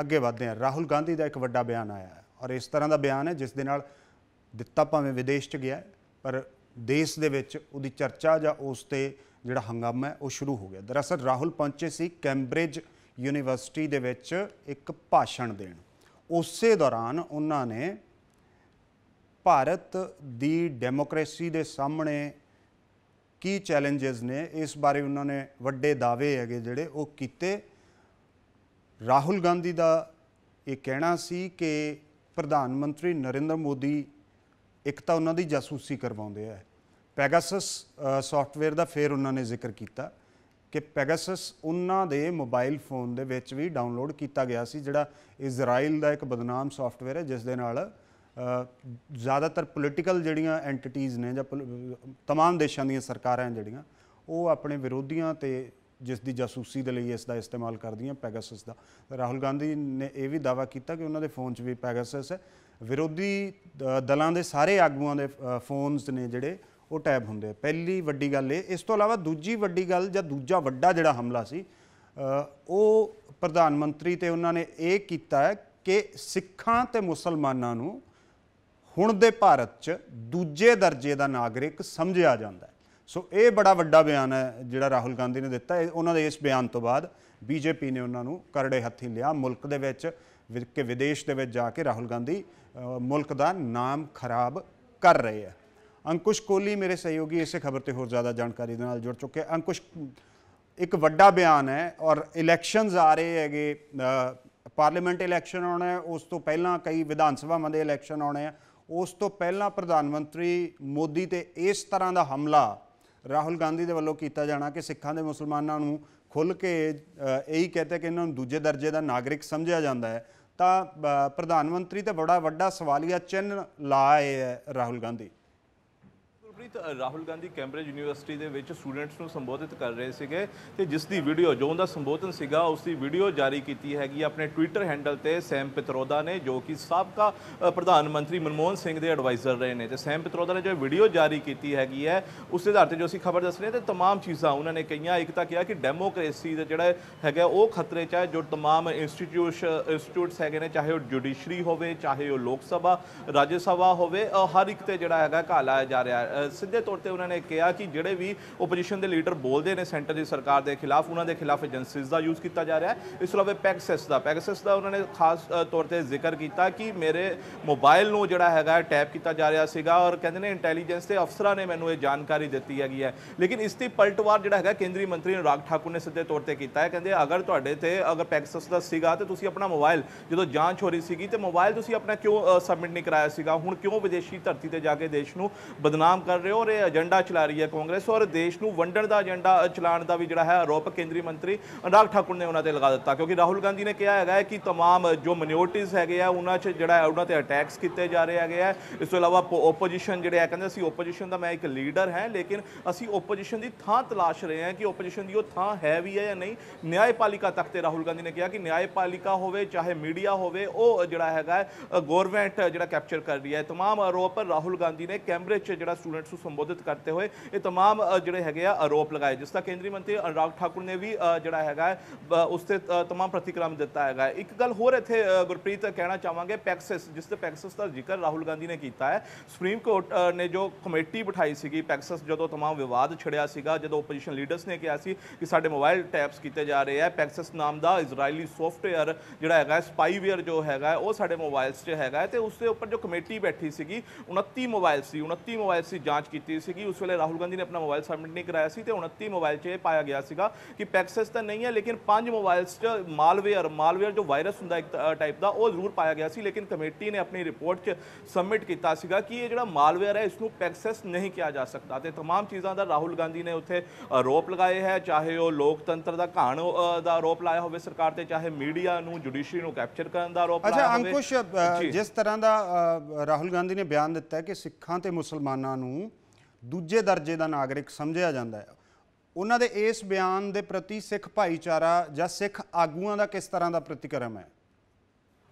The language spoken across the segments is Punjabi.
ਅੱਗੇ ਵਧਦੇ ਹਾਂ ਰਾਹੁਲ ਗਾਂਧੀ ਦਾ ਇੱਕ ਵੱਡਾ ਬਿਆਨ ਆਇਆ ਹੈ ਔਰ ਇਸ ਤਰ੍ਹਾਂ ਦਾ ਬਿਆਨ ਹੈ ਜਿਸ ਦੇ ਨਾਲ ਦਿੱਤਾ ਭਾਵੇਂ ਵਿਦੇਸ਼ 'ਚ ਗਿਆ ਪਰ ਦੇਸ਼ ਦੇ ਵਿੱਚ ਉਹਦੀ ਚਰਚਾ ਜਾਂ ਉਸ ਤੇ ਜਿਹੜਾ ਹੰਗਾਮਾ ਹੈ ਉਹ ਸ਼ੁਰੂ ਹੋ ਗਿਆ ਦਰਅਸਲ ਰਾਹੁਲ ਪਹੁੰਚੇ ਸੀ ਕੈਂਬਰਿਜ ਯੂਨੀਵਰਸਿਟੀ ਦੇ ਵਿੱਚ ਇੱਕ ਭਾਸ਼ਣ ਦੇਣ ਉਸੇ ਦੌਰਾਨ ਉਹਨਾਂ ਨੇ ਭਾਰਤ ਦੀ ਡੈਮੋਕ੍ਰੇਸੀ ਦੇ ਸਾਹਮਣੇ ਕੀ ਚੈਲੰਜਸ ਨੇ ਇਸ ਬਾਰੇ ਉਹਨਾਂ ਨੇ ਵੱਡੇ ਦਾਅਵੇ ਹੈਗੇ ਜਿਹੜੇ ਉਹ ਕੀਤੇ ਰਾਹੁਲ ਗਾਂਧੀ ਦਾ ਇਹ ਕਹਿਣਾ ਸੀ ਕਿ ਪ੍ਰਧਾਨ ਮੰਤਰੀ ਨਰਿੰਦਰ ਮੋਦੀ ਇੱਕ ਤਾਂ ਉਹਨਾਂ ਦੀ ਜਾਸੂਸੀ ਕਰਵਾਉਂਦੇ ਆ ਪੈਗਾਸਸ ਸੌਫਟਵੇਅਰ ਦਾ ਫੇਰ ਉਹਨਾਂ ਨੇ ਜ਼ਿਕਰ ਕੀਤਾ ਕਿ ਪੈਗਾਸਸ ਉਹਨਾਂ ਦੇ ਮੋਬਾਈਲ ਫੋਨ ਦੇ ਵਿੱਚ ਵੀ ਡਾਊਨਲੋਡ ਕੀਤਾ ਗਿਆ ਸੀ ਜਿਹੜਾ ਇਜ਼ਰਾਈਲ ਦਾ ਇੱਕ ਬਦਨਾਮ ਸੌਫਟਵੇਅਰ ਹੈ ਜਿਸ ਦੇ ਨਾਲ ਜ਼ਿਆਦਾਤਰ ਪੋਲੀਟੀਕਲ ਜਿਹੜੀਆਂ ਐਂਟੀਟੀਆਂ ਨੇ ਜਾਂ तमाम ਦੇਸ਼ਾਂ ਦੀਆਂ ਸਰਕਾਰਾਂ ਜਿਹੜੀਆਂ ਉਹ ਆਪਣੇ ਵਿਰੋਧੀਆਂ ਤੇ ਜਿਸ ਦੀ ਜਾਸੂਸੀ ਦੇ ਲਈ ਇਸ ਦਾ ਇਸਤੇਮਾਲ ਕਰਦੀਆਂ ਪੈਗਾਸਸ ਦਾ ਰਾਹੁਲ ਗਾਂਧੀ ਨੇ ਇਹ ਵੀ ਦਾਵਾ ਕੀਤਾ ਕਿ ਉਹਨਾਂ ਦੇ ਫੋਨ 'ਚ ਵੀ ਪੈਗਾਸਸ ਹੈ ਵਿਰੋਧੀ ਦਲਾਂ ਦੇ ਸਾਰੇ ਆਗੂਆਂ ਦੇ ਫੋਨਸ ਨੇ ਜਿਹੜੇ ਉਹ ਟੈਪ ਹੁੰਦੇ ਆ ਪਹਿਲੀ ਵੱਡੀ ਗੱਲ ਇਹ ਇਸ ਤੋਂ ਇਲਾਵਾ ਦੂਜੀ ਵੱਡੀ ਗੱਲ ਜਾਂ ਦੂਜਾ ਵੱਡਾ ਜਿਹੜਾ ਹਮਲਾ ਸੀ ਉਹ ਪ੍ਰਧਾਨ ਮੰਤਰੀ ਤੇ ਉਹਨਾਂ ਨੇ ਇਹ ਕੀਤਾ ਹੈ ਕਿ ਸਿੱਖਾਂ ਤੇ ਮੁਸਲਮਾਨਾਂ ਨੂੰ ਹੁਣ ਦੇ ਭਾਰਤ 'ਚ ਦੂਜੇ ਦਰਜੇ ਦਾ ਨਾਗਰਿਕ ਸਮਝਿਆ ਜਾਂਦਾ ਹੈ ਸੋ ਇਹ ਬੜਾ ਵੱਡਾ ਬਿਆਨ ਹੈ ਜਿਹੜਾ ਰਾਹੁਲ ਗਾਂਧੀ ਨੇ ਦਿੱਤਾ ਉਹਨਾਂ ਦੇ ਇਸ ਬਿਆਨ ਤੋਂ ਬਾਅਦ ਬੀਜੇਪੀ ਨੇ ਉਹਨਾਂ ਨੂੰ ਕਰੜੇ ਹੱਥੀ ਲਿਆ ਮੁਲਕ ਦੇ ਵਿੱਚ ਕੇ ਵਿਦੇਸ਼ ਦੇ ਵਿੱਚ ਜਾ ਕੇ ਰਾਹੁਲ ਗਾਂਧੀ ਮੁਲਕ ਦਾ ਨਾਮ ਖਰਾਬ ਕਰ ਰਹੇ ਆ ਅੰਕੁਸ਼ ਕੋਲੀ ਮੇਰੇ ਸਹਿਯੋਗੀ ਇਸੇ ਖਬਰ ਤੇ ਹੋਰ ਜ਼ਿਆਦਾ ਜਾਣਕਾਰੀ ਦੇ ਨਾਲ ਜੁੜ ਚੁੱਕੇ ਅੰਕੁਸ਼ ਇੱਕ ਵੱਡਾ ਬਿਆਨ ਹੈ ਔਰ ਇਲੈਕਸ਼ਨਸ ਆ ਰਹੇ ਹੈਗੇ ਪਾਰਲੀਮੈਂਟ ਇਲੈਕਸ਼ਨ ਆਉਣਾ ਹੈ ਉਸ ਤੋਂ ਪਹਿਲਾਂ ਕਈ ਵਿਧਾਨ ਸਭਾਵਾਂ ਦੇ ਇਲੈਕਸ਼ਨ ਆਉਣੇ ਆ ਉਸ ਤੋਂ ਪਹਿਲਾਂ ਪ੍ਰਧਾਨ ਮੰਤਰੀ ਮੋਦੀ ਤੇ ਇਸ ਤਰ੍ਹਾਂ ਦਾ ਹਮਲਾ ਰਾਹੁਲ ਗਾਂਧੀ ਦੇ ਵੱਲੋਂ ਕੀਤਾ ਜਾਣਾ ਕਿ ਸਿੱਖਾਂ ਦੇ ਮੁਸਲਮਾਨਾਂ ਨੂੰ ਖੁੱਲ ਕੇ ਇਹੀ ਕਹਤੇ ਕਿ ਇਹਨਾਂ ਨੂੰ ਦੂਜੇ ਦਰਜੇ ਦਾ ਨਾਗਰਿਕ ਸਮਝਿਆ ਜਾਂਦਾ ਹੈ ਤਾਂ ਪ੍ਰਧਾਨ ਮੰਤਰੀ ਤੇ ਬੜਾ ਵੱਡਾ ਸਵਾਲੀਆ ਚਿੰਨ ਲਾਏ ਹੈ ਰਾਹੁਲ ਗਾਂਧੀ ਅਮਿਤ ਰਾਹੁਲ ਗਾਂਧੀ ਕੈਂਬਰਜ ਯੂਨੀਵਰਸਿਟੀ ਦੇ ਵਿੱਚ ਸਟੂਡੈਂਟਸ ਨੂੰ ਸੰਬੋਧਿਤ ਕਰ ਰਹੇ ਸੀਗੇ ਤੇ ਜਿਸ ਦੀ ਵੀਡੀਓ ਜੋ ਉਹਦਾ ਸੰਬੋਧਨ ਸੀਗਾ ਉਸ ਦੀ ਵੀਡੀਓ ਜਾਰੀ ਕੀਤੀ ਹੈਗੀ ਆਪਣੇ ਟਵਿੱਟਰ ਹੈਂਡਲ ਤੇ ਸੈਮ ਪਿਤਰੋਦਾ ਨੇ ਜੋ ਕਿ ਸਾਬਕਾ ਪ੍ਰਧਾਨ ਮੰਤਰੀ ਮਨਮੋਹਨ ਸਿੰਘ ਦੇ ਐਡਵਾਈਜ਼ਰ ਰਹੇ ਨੇ ਤੇ ਸੈਮ ਪਿਤਰੋਦਾ ਨੇ ਜੋ ਵੀਡੀਓ ਜਾਰੀ ਕੀਤੀ ਹੈਗੀ ਹੈ ਉਸ ਦੇ ਆਧਾਰ ਤੇ ਜੋ ਅਸੀਂ ਖਬਰ ਦੱਸ ਰਹੇ ਤੇ तमाम ਚੀਜ਼ਾਂ ਉਹਨਾਂ ਨੇ ਕਹੀਆਂ ਇੱਕ ਤਾਂ ਕਿਹਾ ਕਿ ਡੈਮੋਕ੍ਰੇਸੀ ਦਾ ਜਿਹੜਾ ਹੈਗਾ ਉਹ ਖਤਰੇ 'ਚ ਹੈ ਜੋ तमाम ਇੰਸਟੀਟਿਊਸ਼ਨ ਇੰਸਟੀਟਿਊਟਸ ਹੈਗੇ ਨੇ ਚਾਹੇ ਉਹ ਜੁਡੀਸ਼ਰੀ ਹੋਵੇ ਚਾਹੇ ਉਹ ਲੋਕ ਸਭਾ ਰਾਜ ਸਭਾ ਹੋਵੇ ਹਰ ਇੱਕ ਤੇ ਜਿਹੜਾ ਹੈਗਾ ਘਾਲਾ ਜਾ ਰਿਹਾ ਸਿੱਧੇ ਤੌਰ ਤੇ ਉਹਨਾਂ ਨੇ ਕਿਹਾ ਕਿ ਜਿਹੜੇ ਵੀ ਆਪੋਜੀਸ਼ਨ ਦੇ ਲੀਡਰ ਬੋਲਦੇ ਨੇ ਸੈਂਟਰ ਦੀ ਸਰਕਾਰ ਦੇ ਖਿਲਾਫ ਉਹਨਾਂ ਦੇ ਖਿਲਾਫ ਏਜੰਸੀਜ਼ ਦਾ ਯੂਜ਼ ਕੀਤਾ ਜਾ ਰਿਹਾ ਹੈ ਇਸ ਤੋਂ ਇਲਾਵਾ ਪੈਕਸਸ ਦਾ ਪੈਕਸਸ ਦਾ ਉਹਨਾਂ ਨੇ ਖਾਸ ਤੌਰ ਤੇ ਜ਼ਿਕਰ ਕੀਤਾ ਕਿ ਮੇਰੇ ਮੋਬਾਈਲ ਨੂੰ ਜਿਹੜਾ ਹੈਗਾ ਟੈਪ ਕੀਤਾ ਜਾ ਰਿਹਾ ਸੀਗਾ ਔਰ ਕਹਿੰਦੇ ਨੇ ਇੰਟੈਲੀਜੈਂਸ ਦੇ ਅਫਸਰਾਂ ਨੇ ਮੈਨੂੰ ਇਹ ਜਾਣਕਾਰੀ ਦਿੱਤੀ ਹੈਗੀ ਹੈ ਲੇਕਿਨ ਇਸ ਦੀ ਪਲਟਵਾਰ ਜਿਹੜਾ ਹੈਗਾ ਕੇਂਦਰੀ ਮੰਤਰੀ ਅਨੁਰਾਗ ਠਾਕੁਰ ਨੇ ਸਿੱਧੇ ਤੌਰ ਤੇ ਕੀਤਾ ਹੈ ਕਹਿੰਦੇ ਅਗਰ ਤੁਹਾਡੇ ਤੇ ਅਗਰ ਪੈਕਸਸ ਦਾ ਸੀਗਾ ਤੇ ਤੁਸੀਂ ਆਪਣਾ ਮੋਬਾਈਲ ਜਦੋਂ ਜਾਂਚ ਹੋ ਰਹੀ ਸੀਗੀ ਤੇ ਮੋਬਾਈਲ ਤੁਸੀਂ ਆਪਣਾ ਕਿਉਂ ਸਬਮਿਟ ਨਹੀਂ ਕਰਾਇਆ ਸੀਗਾ ਹੁਣ ਕਿਉਂ ਵਿਦੇਸ਼ੀ ਧਰਤੀ ਤੇ ਜਾ ਕੇ ਦੇਸ਼ ਨੂੰ ਬਦਨਾਮ ਕਰ ਰਹੇ ਹੋ ਔਰ ਇਹ ਏਜੰਡਾ ਚਲਾ ਰਹੀ ਹੈ ਕਾਂਗਰਸ ਔਰ ਦੇਸ਼ ਨੂੰ ਵੰਡਣ ਦਾ ਏਜੰਡਾ ਚਲਾਉਣ ਦਾ ਵੀ ਜਿਹੜਾ ਹੈ ਆਰੋਪ ਕੇਂਦਰੀ ਮੰਤਰੀ ਅਨਰਾਗ ਠਾਕੁਰ ਨੇ ਉਹਨਾਂ ਤੇ ਲਗਾ ਦਿੱਤਾ ਕਿਉਂਕਿ ਰਾਹੁਲ ਗਾਂਧੀ ਨੇ ਕਿਹਾ ਹੈਗਾ ਕਿ तमाम ਜੋ ਮਿਨੋਰਟੀਜ਼ ਹੈਗੇ ਆ ਉਹਨਾਂ 'ਚ ਜਿਹੜਾ ਹੈ ਉਹਨਾਂ ਤੇ ਅਟੈਕਸ ਕੀਤੇ ਜਾ ਰਹੇ ਹੈਗੇ ਆ ਇਸ ਤੋਂ ਇਲਾਵਾ ਆਪੋਜੀਸ਼ਨ ਜਿਹੜੇ ਆ ਕਹਿੰਦੇ ਅਸੀਂ ਆਪੋਜੀਸ਼ਨ ਦਾ ਮੈਂ ਇੱਕ ਲੀਡਰ ਹਾਂ ਲੇਕਿਨ ਅਸੀਂ ਆਪੋਜੀਸ਼ਨ ਦੀ ਥਾਂ ਤਲਾਸ਼ ਰਹੇ ਹਾਂ ਕਿ ਆਪੋਜੀਸ਼ਨ ਦੀ ਉਹ ਥਾਂ ਹੈ ਵੀ ਹੈ ਜਾਂ ਨਹੀਂ ਨਿਆਂਪਾਲਿਕਾ ਤੱਕ ਤੇ ਰਾਹੁਲ ਗਾਂਧੀ ਨੇ ਕਿਹਾ ਕਿ ਨਿਆਂਪਾਲਿਕਾ ਹੋਵੇ ਚਾਹੇ ਮੀਡੀਆ ਹੋਵੇ ਉਹ ਜਿਹੜਾ ਹੈਗਾ ਗਵਰਨਮੈਂਟ ਜਿਹੜਾ ਕੈਪਚਰ ਕਰ ਰਹੀ ਹੈ तमाम ਆਰੋਪ ਰਾਹੁਲ ਗਾਂਧੀ ਨੇ ਕੈਂਬਰੇਜ 'ਚ ਜਿਹੜਾ ਸਟੂਡੈਂਟਸ ਨੂੰ ਸੰਬੋਧਿਤ ਕਰਤੇ ਹੋਏ ਇਹ तमाम ਜਿਹੜੇ ਹੈਗੇ ਆ ਆਰੋਪ ਲਗਾਏ ਜਿਸ ਦਾ ਕੇਂਦਰੀ ਮੰਤਰੀ ਅਨਰਾਗ ਠਾਕੁਰ ਨੇ ਵੀ ਜਿਹੜਾ ਹੈਗਾ ਉਸ ਤੇ तमाम ਪ੍ਰਤੀਕਰਮ ਦਿੱਤਾ ਹੈਗਾ ਇੱਕ ਗੱਲ ਹੋਰ ਇੱਥੇ ਗੁਰਪ੍ਰੀਤ ਕਹਿਣਾ ਚਾਹਾਂਗੇ ਪੈਕਸਸ ਜਿਸ ਤੇ ਪੈਕਸਸ ਦਾ ਜ਼ਿਕਰ ਰਾਹੁਲ ਗਾਂਧੀ ਨੇ ਕੀਤਾ ਹੈ ਸੁਪਰੀਮ ਕੋਰਟ ਨੇ ਜੋ ਕਮੇਟੀ ਬਿਠਾਈ ਸੀਗੀ ਪੈਕਸਸ ਜਦੋਂ तमाम ਵਿਵਾਦ ਛੜਿਆ ਸੀਗਾ ਜਦੋਂ ਆਪੋਜੀਸ਼ਨ ਲੀਡਰਸ ਨੇ ਕਿਹਾ ਸੀ ਕਿ ਸਾਡੇ ਮੋਬਾਈਲ ਟੈਪਸ ਕੀਤੇ ਜਾ ਰਹੇ ਆ ਪੈਕਸਸ ਨਾਮ ਦਾ ਇਜ਼ਰਾਈਲੀ ਸੌਫਟਵੇਅਰ ਜਿਹੜਾ ਹੈਗਾ ਸਪਾਈਵੇਅਰ ਜੋ ਹੈਗਾ ਉਹ ਸਾਡੇ ਮੋਬਾਈਲਸ 'ਚ ਹੈਗਾ ਤੇ ਉਸ ਦੇ ਉੱਪਰ ਜੋ ਕਮੇਟੀ ਬੈਠੀ ਸੀਗੀ 29 ਮੋਬਾਈਲ ਸੀ 29 ਮੋਬਾਈਲ ਸੀ ਜਾਂਚ ਜਾਂਚ ਕੀਤੀ ਸੀਗੀ ਉਸ ਵੇਲੇ ਰਾਹੁਲ ਗਾਂਧੀ ਨੇ ਆਪਣਾ ਮੋਬਾਈਲ ਸਬਮਿਟ ਨਹੀਂ ਕਰਾਇਆ ਸੀ ਤੇ 29 ਮੋਬਾਈਲ 'ਚ ਇਹ ਪਾਇਆ ਗਿਆ ਸੀਗਾ ਕਿ ਪੈਕਸਸ ਤਾਂ ਨਹੀਂ ਹੈ ਲੇਕਿਨ ਪੰਜ ਮੋਬਾਈਲਸ 'ਚ ਮਾਲਵੇਅਰ ਮਾਲਵੇਅਰ ਜੋ ਵਾਇਰਸ ਹੁੰਦਾ ਇੱਕ ਟਾਈਪ ਦਾ ਉਹ ਜ਼ਰੂਰ ਪਾਇਆ ਗਿਆ ਸੀ ਲੇਕਿਨ ਕਮੇਟੀ ਨੇ ਆਪਣੀ ਰਿਪੋਰਟ 'ਚ ਸਬਮਿਟ ਕੀਤਾ ਸੀਗਾ ਕਿ ਇਹ ਜਿਹੜਾ ਮਾਲਵੇਅਰ ਹੈ ਇਸ ਨੂੰ ਪੈਕਸਸ ਨਹੀਂ ਕਿਹਾ ਜਾ ਸਕਦਾ ਤੇ तमाम ਚੀਜ਼ਾਂ ਦਾ ਰਾਹੁਲ ਗਾਂਧੀ ਨੇ ਉੱਥੇ ਆਰੋਪ ਲਗਾਏ ਹੈ ਚਾਹੇ ਉਹ ਲੋਕਤੰਤਰ ਦਾ ਘਾਣ ਦਾ ਆਰੋਪ ਲਾਇਆ ਹੋਵੇ ਸਰਕਾਰ ਤੇ ਚਾਹੇ ਮੀਡੀਆ ਨੂੰ ਜੁਡੀਸ਼ਰੀ ਨੂੰ ਕੈਪਚਰ ਕਰਨ ਦਾ ਆਰੋਪ ਲਾਇਆ ਹੋਵੇ ਅੱਛਾ ਅੰਕੁਸ਼ ਜਿਸ ਤਰ੍ਹਾਂ ਦਾ ਰਾਹੁਲ ਗਾਂਧੀ ਨੇ ਬਿਆਨ ਦਿੱਤਾ ਕਿ ਸਿੱਖਾਂ ਤੇ ਮੁਸਲਮਾਨਾਂ ਨੂੰ ਦੂਜੇ ਦਰਜੇ ਦਾ ਨਾਗਰਿਕ ਸਮਝਿਆ ਜਾਂਦਾ ਹੈ ਉਹਨਾਂ ਦੇ ਇਸ ਬਿਆਨ ਦੇ ਪ੍ਰਤੀ ਸਿੱਖ ਭਾਈਚਾਰਾ ਜਾਂ ਸਿੱਖ ਆਗੂਆਂ ਦਾ ਕਿਸ ਤਰ੍ਹਾਂ ਦਾ ਪ੍ਰਤੀਕਰਮ ਹੈ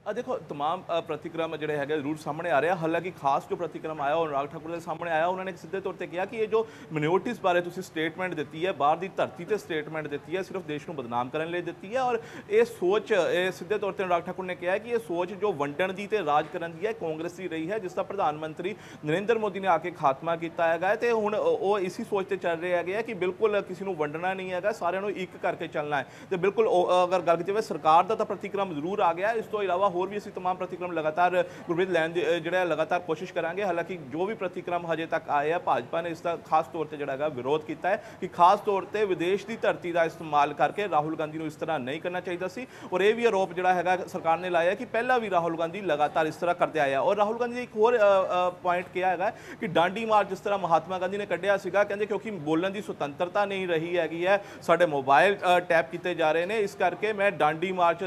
ਆ ਦੇਖੋ तमाम ਪ੍ਰਤੀਕਰਮ ਜਿਹੜੇ ਹੈਗੇ ਜ਼ਰੂਰ ਸਾਹਮਣੇ ਆ ਰਿਹਾ ਹਾਲਾਂਕਿ ਖਾਸ ਜੋ ਪ੍ਰਤੀਕਰਮ ਆਇਆ ਉਹ ਰਾਗ ਠਾਕੁਰ ਦੇ ਸਾਹਮਣੇ ਆਇਆ ਉਹਨਾਂ ਨੇ ਸਿੱਧੇ ਤੌਰ ਤੇ ਕਿਹਾ ਕਿ ਇਹ ਜੋ ਮਿਨੋਰਟੀਜ਼ ਬਾਰੇ ਤੁਸੀਂ ਸਟੇਟਮੈਂਟ ਦਿੱਤੀ ਹੈ ਬਾਹਰ ਦੀ ਧਰਤੀ ਤੇ ਸਟੇਟਮੈਂਟ ਦਿੱਤੀ ਹੈ ਸਿਰਫ ਦੇਸ਼ ਨੂੰ ਬਦਨਾਮ ਕਰਨ ਲਈ ਦਿੱਤੀ ਹੈ ਔਰ ਇਹ ਸੋਚ ਇਹ ਸਿੱਧੇ ਤੌਰ ਤੇ ਰਾਗ ਠਾਕੁਰ ਨੇ ਕਿਹਾ ਕਿ ਇਹ ਸੋਚ ਜੋ ਵੰਡਣ ਦੀ ਤੇ ਰਾਜ ਕਰਨ ਦੀ ਹੈ ਕਾਂਗਰਸ ਦੀ ਰਹੀ ਹੈ ਜਿਸ ਦਾ ਪ੍ਰਧਾਨ ਮੰਤਰੀ ਨਰਿੰਦਰ ਮੋਦੀ ਨੇ ਆ ਕੇ ਖਾਤਮਾ ਕੀਤਾ ਹੈਗਾ ਤੇ ਹੁਣ ਉਹ ਇਸੇ ਸੋਚ ਤੇ ਚੱਲ ਰਹੇ ਹੈਗੇ ਕਿ ਬਿਲਕੁਲ ਕਿਸੇ ਨੂੰ ਵੰਡਣਾ ਨਹੀਂ ਹੈਗਾ ਸਾਰਿਆਂ ਨੂੰ ਇੱਕ ਕਰਕੇ ਚੱਲਣਾ ਹੈ ਤੇ ਬਿਲਕੁਲ ਅਗਰ ਗੱਲ ਕੀਤੀ ਜਾਵੇ ਸਰਕਾਰ ਦਾ ਤਾਂ ਪ੍ਰਤੀਕਰਮ ਜ਼ਰੂਰ ਆ ਗਿਆ ਇਸ ਤੋਂ ਇਲਾਵਾ ਹੋਰ ਵੀ ਅਸੀਂ तमाम ਪ੍ਰਤੀਕਰਮ ਲਗਾਤਾਰ ਗੁਰਬੀਤ ਲੈਣ ਜਿਹੜਾ ਲਗਾਤਾਰ ਕੋਸ਼ਿਸ਼ ਕਰਾਂਗੇ ਹਾਲਾਂਕਿ ਜੋ ਵੀ ਪ੍ਰਤੀਕਰਮ ਹਜੇ ਤੱਕ ਆਏ ਆ ਭਾਜਪਾ ਨੇ ਇਸ ਦਾ ਖਾਸ ਤੌਰ ਤੇ ਜਿਹੜਾਗਾ ਵਿਰੋਧ ਕੀਤਾ ਹੈ ਕਿ ਖਾਸ ਤੌਰ ਤੇ ਵਿਦੇਸ਼ ਦੀ ਧਰਤੀ ਦਾ ਇਸਤੇਮਾਲ ਕਰਕੇ ਰਾਹੁਲ ਗਾਂਧੀ ਨੂੰ ਇਸ ਤਰ੍ਹਾਂ ਨਹੀਂ ਕਰਨਾ ਚਾਹੀਦਾ ਸੀ ਔਰ ਇਹ ਵੀ ਆਰੋਪ ਜਿਹੜਾ ਹੈਗਾ ਸਰਕਾਰ ਨੇ ਲਾਇਆ ਕਿ ਪਹਿਲਾਂ ਵੀ ਰਾਹੁਲ ਗਾਂਧੀ ਲਗਾਤਾਰ ਇਸ ਤਰ੍ਹਾਂ ਕਰਦੇ ਆਇਆ ਔਰ ਰਾਹੁਲ ਗਾਂਧੀ ਨੇ ਇੱਕ ਹੋਰ ਪੁਆਇੰਟ ਕਿਹਾ ਹੈਗਾ ਕਿ ਡਾਂਡੀ ਮਾਰ ਜਿਸ ਤਰ੍ਹਾਂ ਮਹਾਤਮਾ ਗਾਂਧੀ ਨੇ ਕੱਢਿਆ ਸੀਗਾ ਕਹਿੰਦੇ ਕਿਉਂਕਿ ਬੋਲਣ ਦੀ ਸੁਤੰਤਰਤਾ ਨਹੀਂ ਰਹੀ ਹੈਗੀ ਹੈ ਸਾਡੇ ਮੋਬਾਈਲ ਟੈਪ ਕੀਤੇ ਜਾ ਰਹੇ ਨੇ ਇਸ ਕਰਕੇ ਮੈਂ ਡਾਂਡੀ ਮਾਰਚ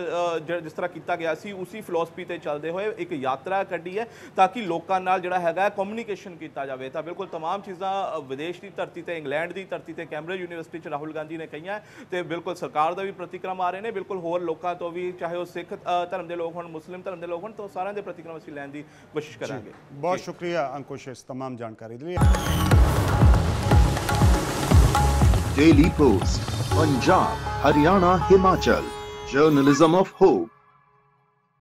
ਜਿਸ ਤਰ੍ਹਾਂ ਕੀਤਾ ਗਿਆ ਸੀ ਉਸ ਇਸੀ ਫਿਲਾਸਫੀ ਤੇ ਚੱਲਦੇ ਹੋਏ ਇੱਕ ਯਾਤਰਾ ਕੱਢੀ ਹੈ ਤਾਂ ਕਿ ਲੋਕਾਂ ਨਾਲ ਜਿਹੜਾ ਹੈਗਾ ਕਮਿਊਨੀਕੇਸ਼ਨ ਕੀਤਾ ਜਾਵੇ ਤਾਂ ਬਿਲਕੁਲ तमाम ਚੀਜ਼ਾਂ ਵਿਦੇਸ਼ ਦੀ ਧਰਤੀ ਤੇ ਇੰਗਲੈਂਡ ਦੀ ਧਰਤੀ ਤੇ ਕੈਮਬ੍ਰਿਜ ਯੂਨੀਵਰਸਿਟੀ ਚ ਰਾਹੁਲ ਗਾਂਧੀ ਨੇ ਕਹੀਆਂ ਤੇ ਬਿਲਕੁਲ ਸਰਕਾਰ ਦਾ ਵੀ ਪ੍ਰਤੀਕਰਮ ਆ ਰਹੇ ਨੇ ਬਿਲਕੁਲ ਹੋਰ ਲੋਕਾਂ ਤੋਂ ਵੀ ਚਾਹੇ ਉਹ ਸਿੱਖ ਧਰਮ ਦੇ ਲੋਕ ਹੋਣ ਮੁਸਲਿਮ ਧਰਮ ਦੇ ਲੋਕ ਹੋਣ ਤਾਂ ਸਾਰਿਆਂ ਦੇ ਪ੍ਰਤੀਕਰਮ ਅਸੀਂ ਲੈਣ ਦੀ ਕੋਸ਼ਿਸ਼ ਕਰਾਂਗੇ ਬਹੁਤ ਸ਼ੁਕਰੀਆ ਅੰਕੁਸ਼ ਇਸ तमाम ਜਾਣਕਾਰੀ ਦੇ ਲਈ daily post Punjab Haryana Himachal journalism of hop